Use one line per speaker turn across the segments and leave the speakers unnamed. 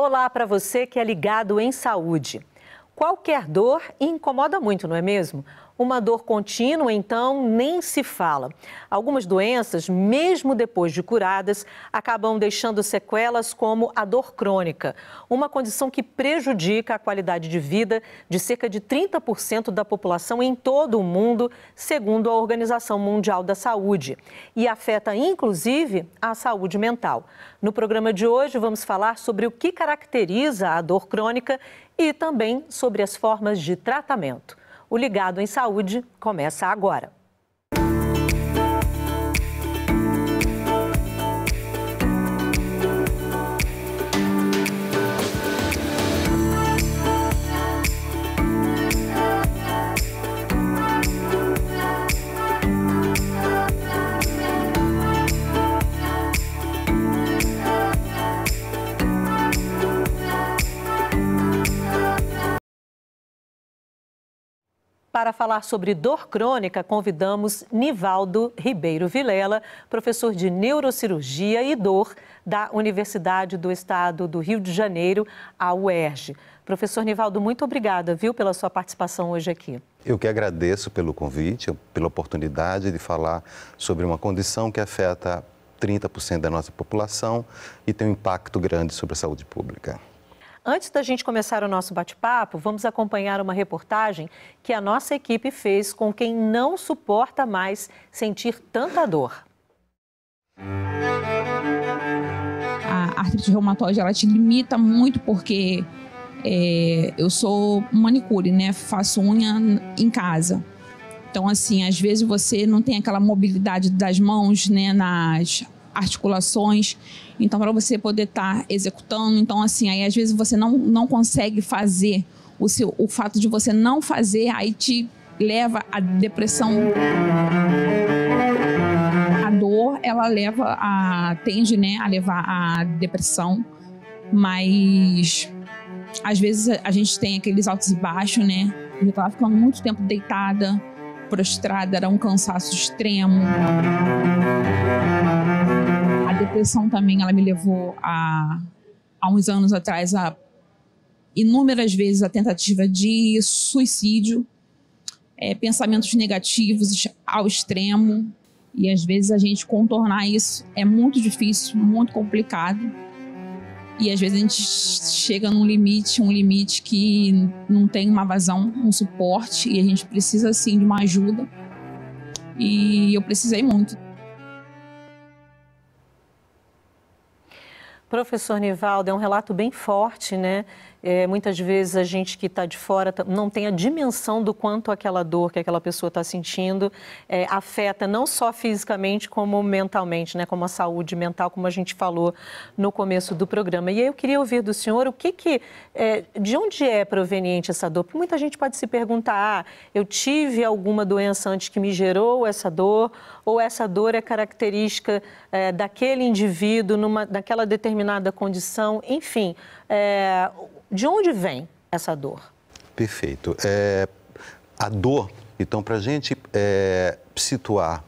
Olá para você que é ligado em saúde. Qualquer dor incomoda muito, não é mesmo? Uma dor contínua, então, nem se fala. Algumas doenças, mesmo depois de curadas, acabam deixando sequelas como a dor crônica, uma condição que prejudica a qualidade de vida de cerca de 30% da população em todo o mundo, segundo a Organização Mundial da Saúde, e afeta inclusive a saúde mental. No programa de hoje, vamos falar sobre o que caracteriza a dor crônica e também sobre as formas de tratamento. O Ligado em Saúde começa agora. Para falar sobre dor crônica, convidamos Nivaldo Ribeiro Vilela, professor de neurocirurgia e dor da Universidade do Estado do Rio de Janeiro, a UERJ. Professor Nivaldo, muito obrigada, viu, pela sua participação hoje aqui.
Eu que agradeço pelo convite, pela oportunidade de falar sobre uma condição que afeta 30% da nossa população e tem um impacto grande sobre a saúde pública.
Antes da gente começar o nosso bate-papo, vamos acompanhar uma reportagem que a nossa equipe fez com quem não suporta mais sentir tanta dor.
A artrite reumatoide ela te limita muito porque é, eu sou manicure, né? Faço unha em casa. Então, assim, às vezes você não tem aquela mobilidade das mãos, né? Nas articulações. Então, para você poder estar tá executando, então assim, aí às vezes você não, não consegue fazer o seu, o fato de você não fazer aí te leva à depressão. A dor, ela leva a tende, né, a levar à depressão, mas às vezes a gente tem aqueles altos e baixos, né? Eu estava ficando muito tempo deitada, prostrada, era um cansaço extremo depressão também, ela me levou a, há uns anos atrás a inúmeras vezes a tentativa de suicídio, é, pensamentos negativos ao extremo. E às vezes a gente contornar isso é muito difícil, muito complicado. E às vezes a gente chega num limite, um limite que não tem uma vazão, um suporte, e a gente precisa sim de uma ajuda. E eu precisei muito.
Professor Nivaldo, é um relato bem forte, né? É, muitas vezes a gente que está de fora não tem a dimensão do quanto aquela dor que aquela pessoa está sentindo é, afeta não só fisicamente como mentalmente, né? Como a saúde mental, como a gente falou no começo do programa. E aí eu queria ouvir do senhor o que que, é, de onde é proveniente essa dor? Porque muita gente pode se perguntar, ah, eu tive alguma doença antes que me gerou essa dor ou essa dor é característica é, daquele indivíduo numa, naquela determinada condição, enfim. É, de onde vem essa dor?
Perfeito. É, a dor, então, para a gente é, situar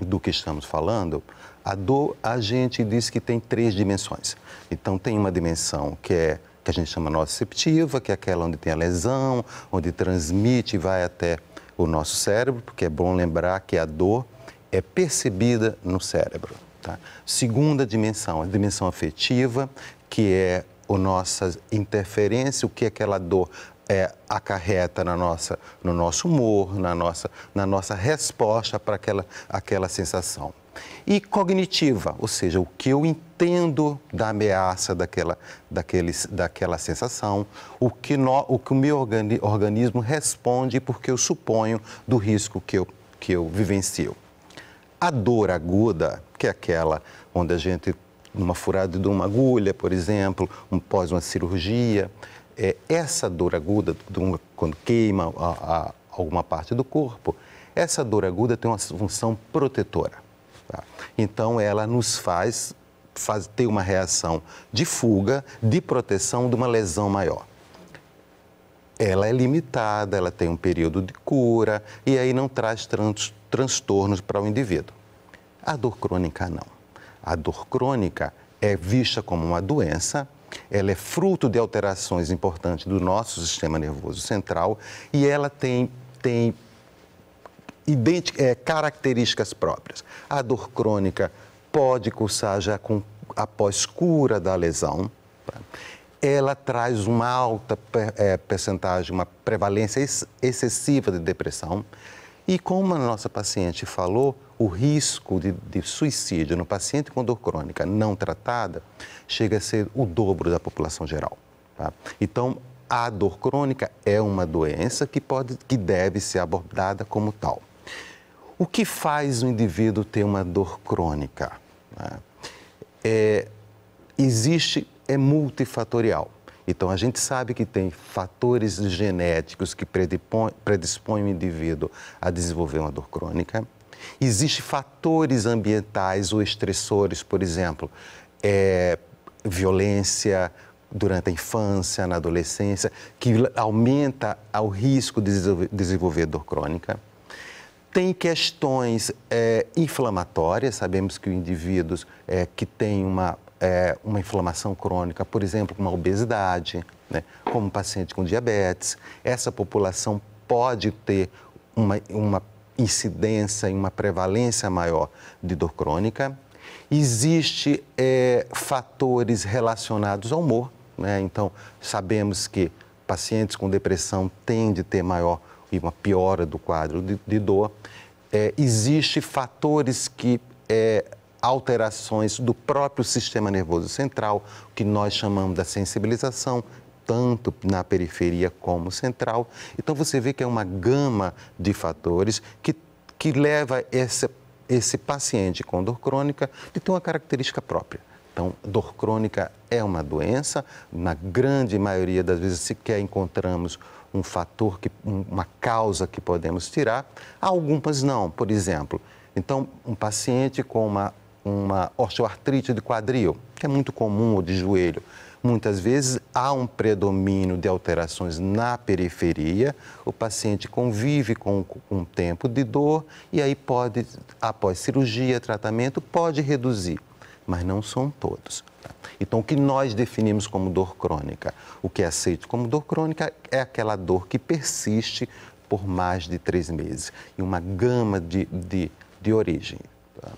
do que estamos falando, a dor a gente diz que tem três dimensões. Então, tem uma dimensão que é que a gente chama nociceptiva, que é aquela onde tem a lesão, onde transmite e vai até o nosso cérebro, porque é bom lembrar que a dor é percebida no cérebro. Tá? Segunda dimensão, a dimensão afetiva, que é a nossa interferência, o que aquela dor é, acarreta na nossa, no nosso humor, na nossa, na nossa resposta para aquela, aquela sensação. E cognitiva, ou seja, o que eu entendo da ameaça daquela, daqueles daquela sensação, o que, no, o que o meu organismo responde porque eu suponho do risco que eu, que eu vivencio. A dor aguda, que é aquela onde a gente uma furada de uma agulha, por exemplo, um pós uma cirurgia. É, essa dor aguda, quando queima a, a, alguma parte do corpo, essa dor aguda tem uma função protetora. Tá? Então, ela nos faz, faz ter uma reação de fuga, de proteção de uma lesão maior ela é limitada, ela tem um período de cura e aí não traz transtornos para o indivíduo. A dor crônica não. A dor crônica é vista como uma doença, ela é fruto de alterações importantes do nosso sistema nervoso central e ela tem, tem é, características próprias. A dor crônica pode cursar já com, após cura da lesão. Tá? Ela traz uma alta é, percentagem, uma prevalência ex excessiva de depressão. E como a nossa paciente falou, o risco de, de, suicídio no paciente com dor crônica não tratada chega a ser o dobro da população geral. Tá? Então, a dor crônica é uma doença que, pode, que deve ser abordada como tal. O que faz o indivíduo ter uma dor crônica? Né? É, existe, é multifatorial. Então, a gente sabe que tem fatores genéticos que predispõem, o indivíduo a desenvolver uma dor crônica. Existem fatores ambientais ou estressores, por exemplo, é, violência durante a infância, na adolescência, que aumenta o risco de desenvolver dor crônica. Tem questões é, inflamatórias, sabemos que indivíduos é, que têm uma é, uma inflamação crônica, por exemplo, com uma obesidade, né, como paciente com diabetes, essa população pode ter uma, uma incidência e uma prevalência maior de dor crônica. Existem é, fatores relacionados ao humor, né? então sabemos que pacientes com depressão tendem de ter maior e uma piora do quadro de, de dor. É, Existem fatores que é, alterações do próprio sistema nervoso central, que nós chamamos da sensibilização, tanto na periferia como central. Então você vê que é uma gama de fatores que, que leva esse, esse paciente com dor crônica de ter uma característica própria. Então, dor crônica é uma doença, na grande maioria das vezes sequer encontramos um fator, que, uma causa que podemos tirar, algumas não, por exemplo. Então, um paciente com uma uma osteoartrite de quadril, que é muito comum, ou de joelho. Muitas vezes há um predomínio de alterações na periferia, o paciente convive com um tempo de dor e aí pode, após cirurgia, tratamento, pode reduzir, mas não são todos. Então, o que nós definimos como dor crônica? O que é aceito como dor crônica é aquela dor que persiste por mais de três meses, em uma gama de, de, de origem. Tá?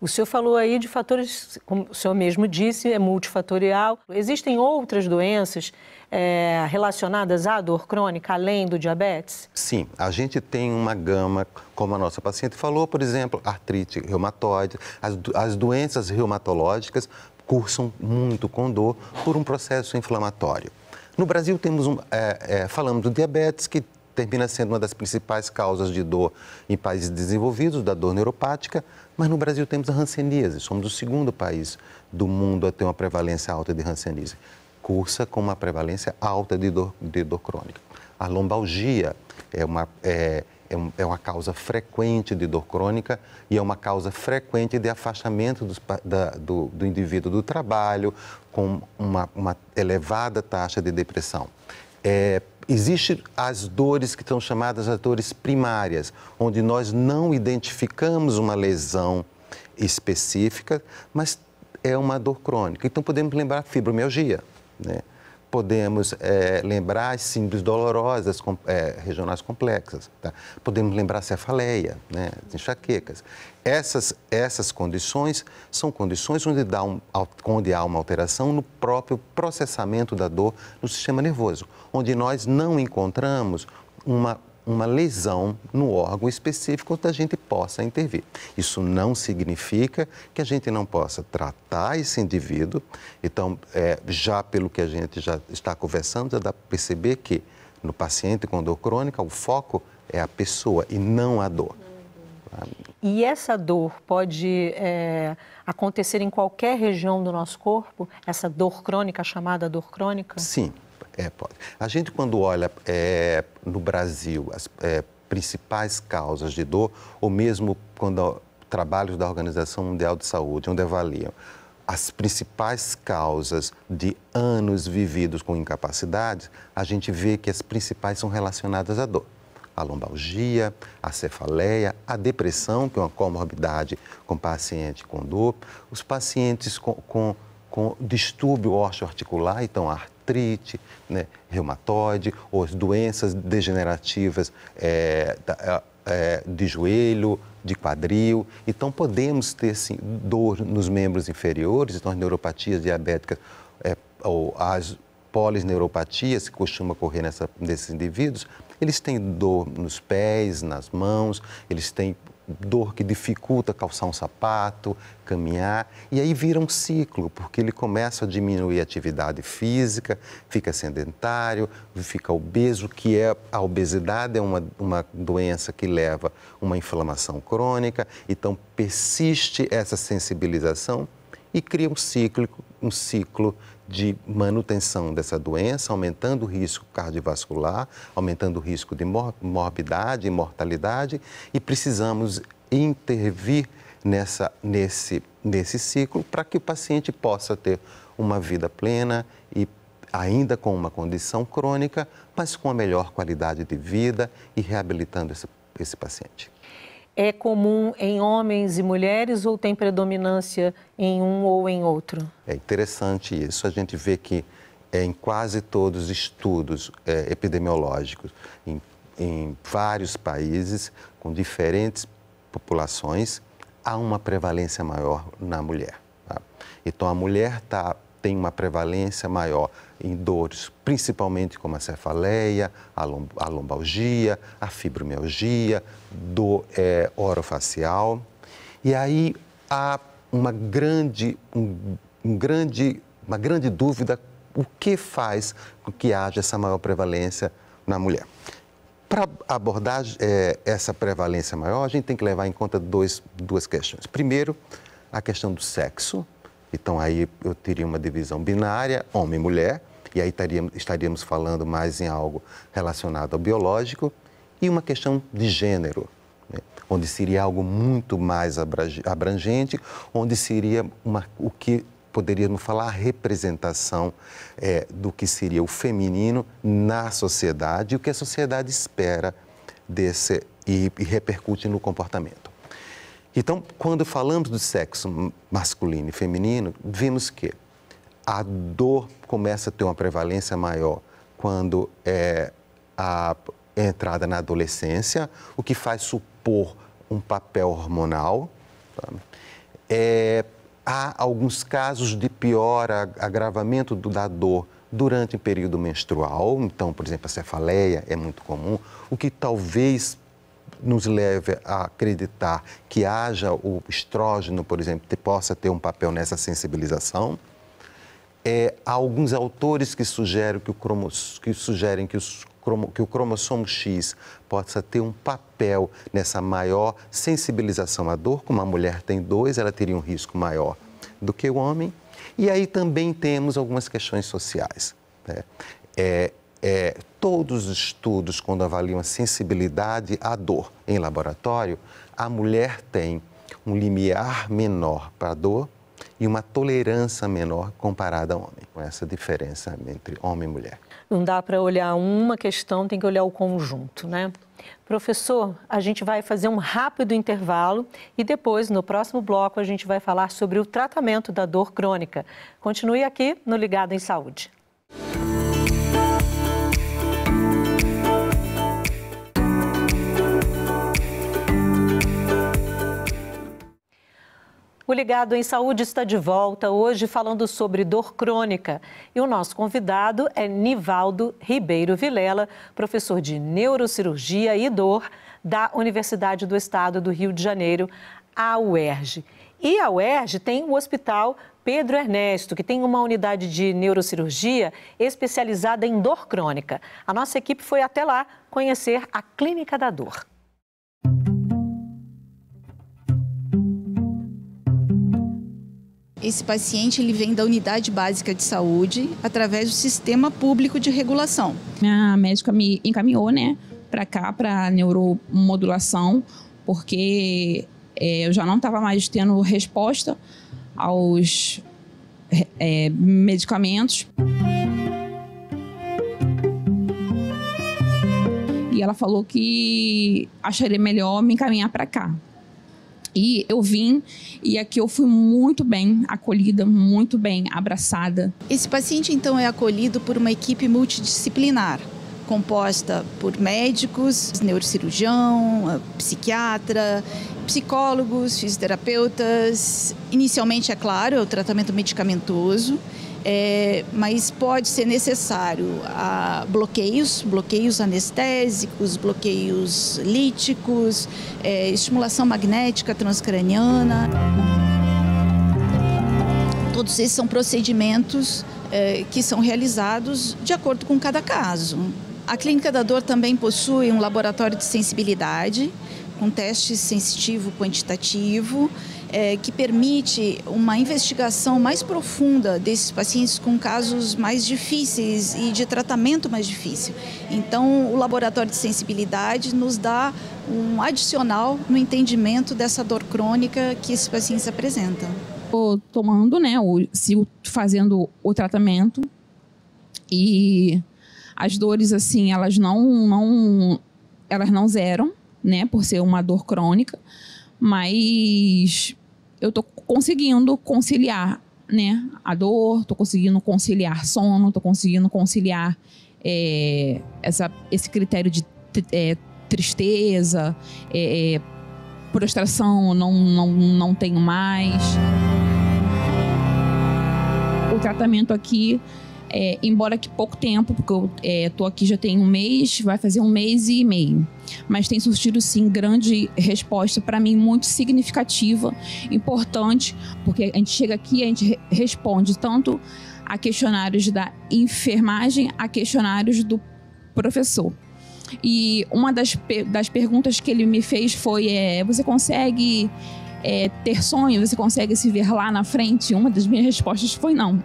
O
senhor falou aí de fatores, como o senhor mesmo disse, é multifatorial. Existem outras doenças é, relacionadas à dor crônica, além do diabetes?
Sim, a gente tem uma gama, como a nossa paciente falou, por exemplo, artrite reumatoide, as, as doenças reumatológicas cursam muito com dor por um processo inflamatório. No Brasil, temos um, é, é, falamos do diabetes, que termina sendo uma das principais causas de dor em países desenvolvidos, da dor neuropática. Mas no Brasil temos a hanseníase, somos o segundo país do mundo a ter uma prevalência alta de hanseníase. Cursa com uma prevalência alta de dor, de dor crônica. A lombalgia é uma, é, é, é uma causa frequente de dor crônica e é uma causa frequente de afastamento dos, da, do, do, indivíduo do trabalho, com uma, uma elevada taxa de depressão. É, Existem as dores que são chamadas as dores primárias, onde nós não identificamos uma lesão específica, mas é uma dor crônica. Então podemos lembrar fibromialgia, né? Podemos é, lembrar as síndromes dolorosas com, é, regionais complexas. Tá? Podemos lembrar cefaleia, né? enxaquecas. Essas, essas condições são condições onde, dá um, onde há uma alteração no próprio processamento da dor no sistema nervoso, onde nós não encontramos uma uma lesão no órgão específico onde a gente possa intervir. Isso não significa que a gente não possa tratar esse indivíduo. Então, é, já pelo que a gente já está conversando, já dá para perceber que no paciente com dor crônica, o foco é a pessoa e não a dor.
E essa dor pode é, acontecer em qualquer região do nosso corpo? Essa dor crônica, chamada dor crônica?
Sim, é, pode. A gente, quando olha é, no Brasil as é, principais causas de dor, ou mesmo quando trabalhos da Organização Mundial de Saúde, onde avaliam as principais causas de anos vividos com incapacidades, a gente vê que as principais são relacionadas à dor. A lombalgia, a cefaleia, a depressão, que é uma comorbidade com paciente com dor, os pacientes com, com, com distúrbio osteoarticular, então a artrite, né, reumatoide, ou as doenças degenerativas é, da, é, é, de joelho, de quadril. Então, podemos ter sim, dor nos membros inferiores, então as neuropatias diabéticas é, ou as polisneuropatias que costuma ocorrer nessa, nesses indivíduos, eles têm dor nos pés, nas mãos, eles têm dor que dificulta calçar um sapato, caminhar, e aí vira um ciclo, porque ele começa a diminuir a atividade física, fica sedentário, fica obeso, que é a obesidade é uma, uma doença que leva uma inflamação crônica, então persiste essa sensibilização e cria um ciclo, um ciclo de manutenção dessa doença, aumentando o risco cardiovascular, aumentando o risco de morbidade, e mortalidade, e precisamos intervir nessa, nesse, nesse ciclo para que o paciente possa ter uma vida plena e ainda com uma condição crônica, mas com a melhor qualidade de vida e reabilitando esse, esse paciente
é comum em homens e mulheres ou tem predominância em um ou em outro?
É interessante isso. A gente vê que é, em quase todos os estudos é, epidemiológicos, em, em vários países, com diferentes populações, há uma prevalência maior na mulher. Tá? Então, a mulher está tem uma prevalência maior em dores, principalmente como a cefaleia, a, lombalgia, a fibromialgia, dor é, orofacial. E aí há uma grande, um, um grande, uma grande dúvida o que faz com que haja essa maior prevalência na mulher. Para abordar é, essa prevalência maior, a gente tem que levar em conta dois, duas questões. Primeiro, a questão do sexo, então aí eu teria uma divisão binária, homem e mulher, e aí estaríamos, estaríamos falando mais em algo relacionado ao biológico, e uma questão de gênero, né? onde seria algo muito mais abrangente, onde seria uma, o que poderíamos falar a representação é, do que seria o feminino na sociedade, e o que a sociedade espera desse e, e repercute no comportamento. Então, quando falamos do sexo masculino e feminino, vimos que a dor começa a ter uma prevalência maior quando é a entrada na adolescência, o que faz supor um papel hormonal. Tá? É, há alguns casos de piora, agravamento da dor durante o período menstrual, então, por exemplo, a cefaleia é muito comum, o que talvez nos leve a acreditar que haja o estrógeno, por exemplo, que possa ter um papel nessa sensibilização. É, há alguns autores que sugerem que o, cromo, que sugerem que, os, que o cromossomo X possa ter um papel nessa maior sensibilização à dor. Como a mulher tem dois, ela teria um risco maior do que o homem. E aí também temos algumas questões sociais. Né? É, é, todos os estudos, quando avaliam a sensibilidade à dor em laboratório, a mulher tem um limiar menor para a dor e uma tolerância menor comparada ao homem, com essa diferença entre homem e mulher.
Não dá para olhar uma questão, tem que olhar o conjunto, né? Professor, a gente vai fazer um rápido intervalo e depois, no próximo bloco, a gente vai falar sobre o tratamento da dor crônica. Continue aqui no Ligado em Saúde. O Ligado em Saúde está de volta hoje falando sobre dor crônica. E o nosso convidado é Nivaldo Ribeiro Vilela, professor de neurocirurgia e dor da Universidade do Estado do Rio de Janeiro, a UERJ. E a UERJ tem o Hospital Pedro Ernesto, que tem uma unidade de neurocirurgia especializada em dor crônica. A nossa equipe foi até lá conhecer a Clínica da Dor.
Esse paciente ele vem da unidade básica de saúde através do sistema público de regulação.
Minha médica me encaminhou, né, para cá para neuromodulação, porque é, eu já não estava mais tendo resposta aos é, medicamentos. E ela falou que acharia melhor me encaminhar para cá, e eu vim e aqui eu fui
muito bem acolhida, muito bem abraçada. Esse paciente então é acolhido por uma equipe multidisciplinar, composta por médicos, neurocirurgião, ah, psiquiatra, psicólogos, fisioterapeutas. Inicialmente, é claro, é o tratamento medicamentoso é, mas pode ser necessário ah, bloqueios, bloqueios anestésicos, bloqueios líticos, é, estimulação magnética transcraniana. Todos esses são procedimentos é, que são realizados de acordo com cada caso. A Clínica da Dor também possui um laboratório de sensibilidade, com teste sensitivo quantitativo é, que permite uma investigação mais profunda desses pacientes com casos mais difíceis e de tratamento mais difícil. Então, o laboratório de sensibilidade nos dá um adicional no entendimento dessa dor crônica que esses pacientes apresentam.
Estou tomando, né, o fazendo o tratamento e as dores assim, elas não, não elas não zeram, né, por ser uma dor crônica mas eu tô conseguindo conciliar, né? A dor, tô conseguindo conciliar sono, tô conseguindo conciliar é, essa, esse critério de é, tristeza, é, é, prostração, não, não, não tenho mais. O tratamento aqui é, embora que pouco tempo, porque eu é, tô aqui já tem um mês, vai fazer um mês e meio. Mas tem surtido sim grande resposta para mim, muito significativa, importante, porque a gente chega aqui a gente responde tanto a questionários da enfermagem, a questionários do professor. E uma das, das perguntas que ele me fez foi: é, você consegue é, ter sonho? Você consegue se ver lá na frente? Uma das minhas respostas foi não.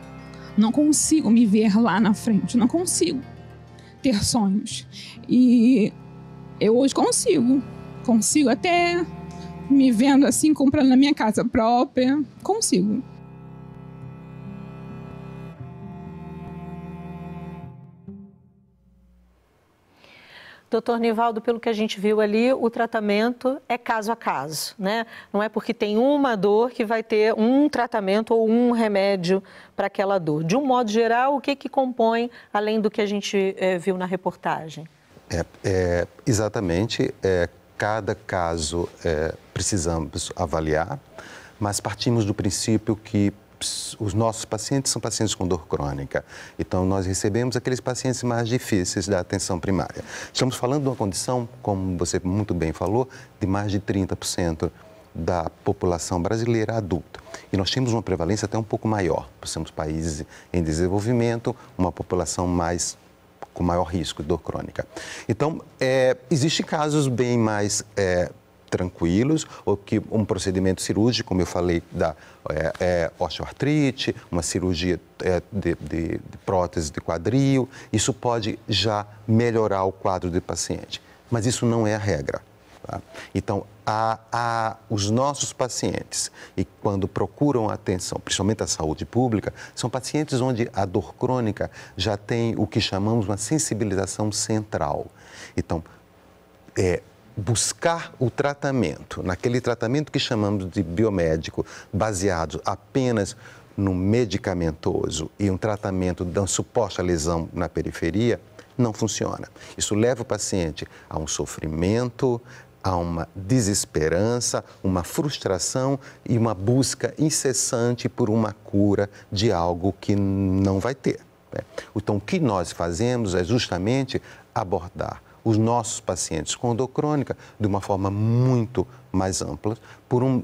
Não consigo me ver lá na frente, não consigo ter sonhos. E eu hoje consigo, consigo até me vendo assim, comprando na minha casa própria, consigo.
Doutor Nivaldo, pelo que a gente viu ali, o tratamento é caso a caso, né? Não é porque tem uma dor que vai ter um tratamento ou um remédio para aquela dor. De um modo geral, o que, que compõe, além do que a gente é, viu na reportagem?
É, é exatamente, é, cada caso é, precisamos avaliar, mas partimos do princípio que os nossos pacientes são pacientes com dor crônica. Então, nós recebemos aqueles pacientes mais difíceis da atenção primária. Estamos falando de uma condição, como você muito bem falou, de mais de 30% da população brasileira adulta. E nós temos uma prevalência até um pouco maior, por sermos países em desenvolvimento, uma população mais com maior risco de dor crônica. Então, é, existem casos bem mais é, tranquilos, ou que um procedimento cirúrgico, como eu falei, da é, é, osteoartrite, uma cirurgia é, de, de, de prótese de quadril, isso pode já melhorar o quadro do paciente. Mas isso não é a regra. Tá? Então, a, a, os nossos pacientes, e quando procuram atenção, principalmente a saúde pública, são pacientes onde a dor crônica já tem o que chamamos uma sensibilização central. Então, é, buscar o tratamento, naquele tratamento que chamamos de biomédico, baseado apenas no medicamentoso e um tratamento da suposta lesão na periferia, não funciona. Isso leva o paciente a um sofrimento, a uma desesperança, uma frustração e uma busca incessante por uma cura de algo que não vai ter. Né? Então, o que nós fazemos é justamente abordar os nossos pacientes com dor crônica de uma forma muito mais ampla, por um,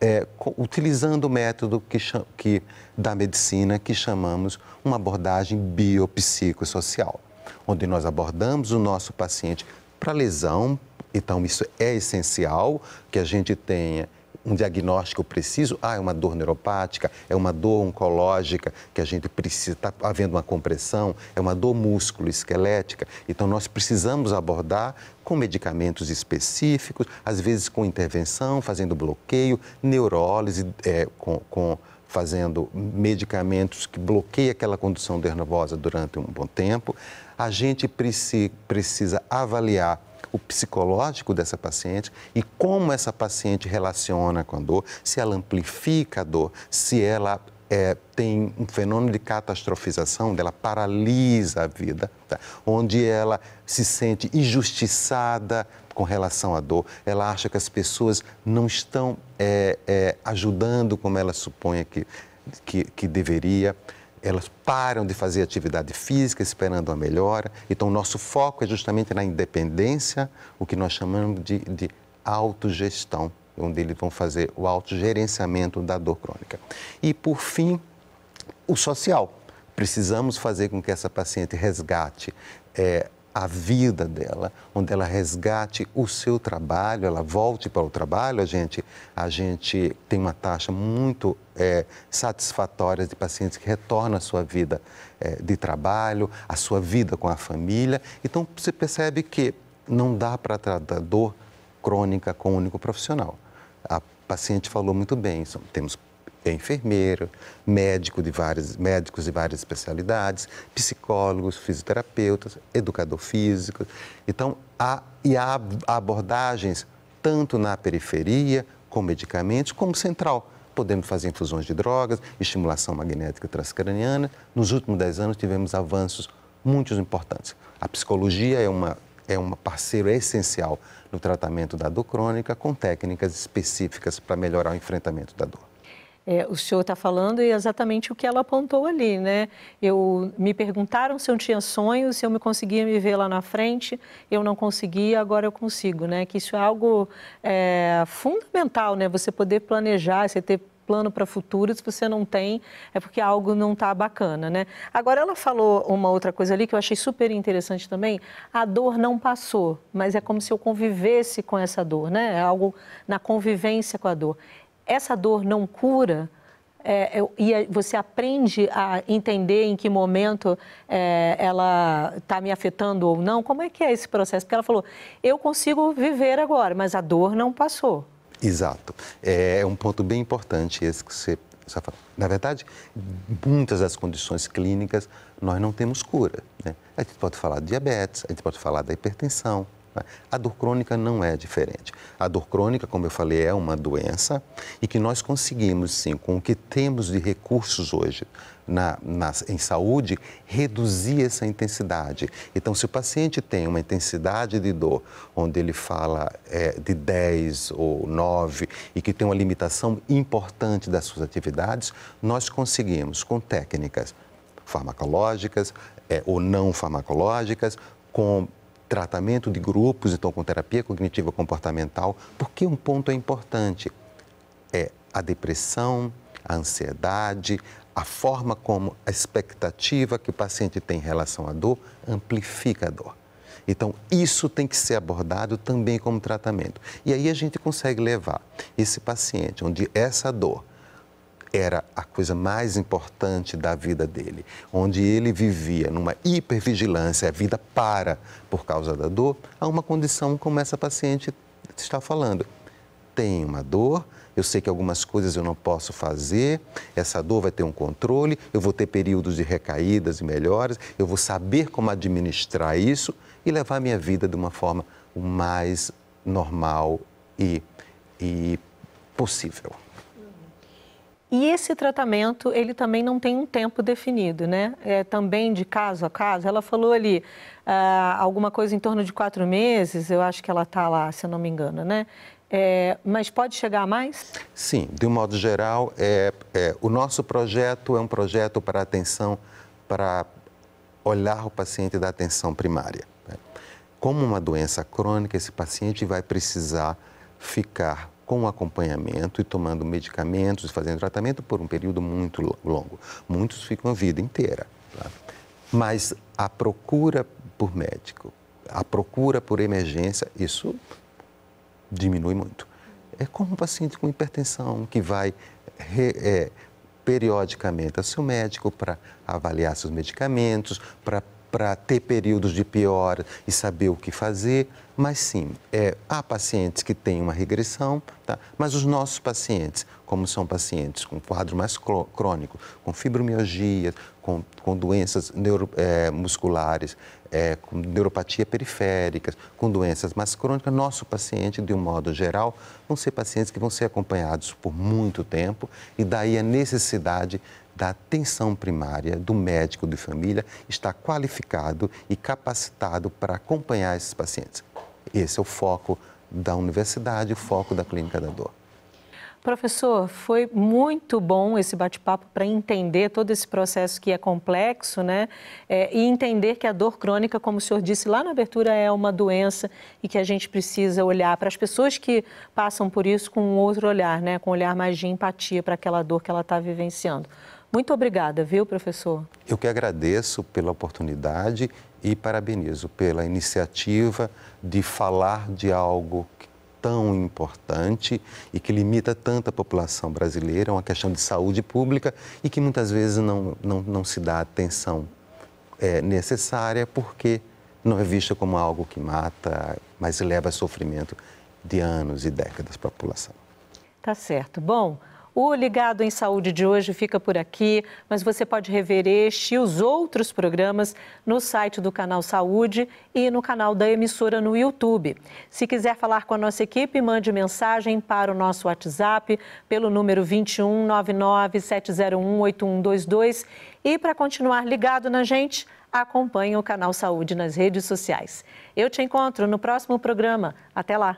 é, utilizando o método que, que, da medicina que chamamos uma abordagem biopsicossocial, onde nós abordamos o nosso paciente para lesão, então isso é essencial que a gente tenha um diagnóstico preciso, ah, é uma dor neuropática, é uma dor oncológica que a gente precisa, está havendo uma compressão, é uma dor músculo-esquelética. Então, nós precisamos abordar com medicamentos específicos, às vezes com intervenção, fazendo bloqueio, neurólise é, com, com fazendo medicamentos que bloqueiem aquela condução nervosa durante um bom tempo. A gente precisa avaliar o psicológico dessa paciente e como essa paciente relaciona com a dor, se ela amplifica a dor, se ela é, tem um fenômeno de catastrofização, dela paralisa a vida, tá? onde ela se sente injustiçada com relação à dor, ela acha que as pessoas não estão é, é, ajudando como ela supõe que, que, que deveria elas param de fazer atividade física esperando a melhora. Então, nosso foco é justamente na independência, o que nós chamamos de, de autogestão, onde eles vão fazer o autogerenciamento da dor crônica. E, por fim, o social. Precisamos fazer com que essa paciente resgate é, a vida dela, onde ela resgate o seu trabalho, ela volte para o trabalho. A gente, a gente tem uma taxa muito é, satisfatória de pacientes que retornam à sua vida é, de trabalho, à sua vida com a família. Então, você percebe que não dá para tratar dor crônica com um único profissional. A paciente falou muito bem, temos é enfermeiro, médico de várias, médicos de várias especialidades, psicólogos, fisioterapeutas, educador físico. Então, há, e há abordagens tanto na periferia, com medicamentos, como central. Podemos fazer infusões de drogas, estimulação magnética transcraniana. Nos últimos dez anos tivemos avanços muito importantes. A psicologia é uma é um parceiro essencial no tratamento da dor crônica, com técnicas específicas para melhorar o enfrentamento da dor.
É, o senhor está falando e é exatamente o que ela apontou ali, né? Eu me perguntaram se eu tinha sonhos, se eu me conseguia me ver lá na frente, eu não conseguia, agora eu consigo, né? Que isso é algo é, fundamental, né? Você poder planejar, você ter plano para futuro, se você não tem, é porque algo não está bacana, né? Agora, ela falou uma outra coisa ali que eu achei super interessante também, a dor não passou, mas é como se eu convivesse com essa dor, né? É algo na convivência com a dor essa dor não cura, é, e você aprende a entender em que momento é, ela está me afetando ou não? Como é que é esse processo? Porque ela falou, eu consigo viver agora, mas a dor não passou.
Exato. É, é um ponto bem importante esse que você está falando. Na verdade, muitas das condições clínicas nós não temos cura. Né? A gente pode falar de diabetes, a gente pode falar da hipertensão, né? A dor crônica não é diferente. A dor crônica, como eu falei, é uma doença e que nós conseguimos, sim, com o que temos de recursos hoje na, na, em saúde, reduzir essa intensidade. Então, se o paciente tem uma intensidade de dor, onde ele fala é, de 10 ou 9 e que tem uma limitação importante das suas atividades, nós conseguimos, com técnicas farmacológicas é, ou não farmacológicas, com tratamento de grupos, então com terapia cognitiva comportamental, porque um ponto é importante, é a depressão, a ansiedade, a forma como a expectativa que o paciente tem em relação à dor amplifica a dor. Então, isso tem que ser abordado também como tratamento. E aí a gente consegue levar esse paciente, onde essa dor era a coisa mais importante da vida dele, onde ele vivia numa hipervigilância, a vida para por causa da dor, há uma condição como essa paciente está falando. Tem uma dor, eu sei que algumas coisas eu não posso fazer, essa dor vai ter um controle, eu vou ter períodos de recaídas e melhoras, eu vou saber como administrar isso e levar a minha vida de uma forma o mais normal e, e possível.
E esse tratamento, ele também não tem um tempo definido, né? É, também de caso a caso. Ela falou ali ah, alguma coisa em torno de quatro meses, eu acho que ela está lá, se eu não me engano, né? É, mas pode chegar a mais?
Sim, de um modo geral, é, é, o nosso projeto é um projeto para atenção, para olhar o paciente da atenção primária. Né? Como uma doença crônica, esse paciente vai precisar ficar com acompanhamento e tomando medicamentos e fazendo tratamento por um período muito longo. Muitos ficam a vida inteira. Tá? Mas a procura por médico, a procura por emergência, isso diminui muito. É como um paciente com hipertensão que vai re, é, periodicamente ao seu médico para avaliar seus medicamentos, para para ter períodos de pior e saber o que fazer, mas sim, é, há pacientes que têm uma regressão, tá? mas os nossos pacientes, como são pacientes com quadro mais crônico, com fibromialgia, com, com doenças neuro, é, musculares, é, com neuropatia periféricas, com doenças mais crônicas, nosso paciente, de um modo geral, vão ser pacientes que vão ser acompanhados por muito tempo e daí a necessidade da atenção primária do médico de família está qualificado e capacitado para acompanhar esses pacientes. Esse é o foco da universidade, o foco da Clínica da Dor.
Professor, foi muito bom esse bate-papo para entender todo esse processo que é complexo, né? É, e entender que a dor crônica, como o senhor disse lá na abertura, é uma doença e que a gente precisa olhar para as pessoas que passam por isso com um outro olhar, né? Com um olhar mais de empatia para aquela dor que ela está vivenciando. Muito obrigada, viu, professor?
Eu que agradeço pela oportunidade e parabenizo pela iniciativa de falar de algo tão importante e que limita tanta população brasileira, é uma questão de saúde pública e que muitas vezes não, não, não se dá atenção é, necessária porque não é vista como algo que mata, mas leva a sofrimento de anos e décadas para a população.
Tá certo. Bom, o Ligado em Saúde de hoje fica por aqui, mas você pode rever este e os outros programas no site do canal Saúde e no canal da emissora no YouTube. Se quiser falar com a nossa equipe, mande mensagem para o nosso WhatsApp pelo número 21 e para continuar ligado na gente, acompanhe o canal Saúde nas redes sociais. Eu te encontro no próximo programa. Até lá!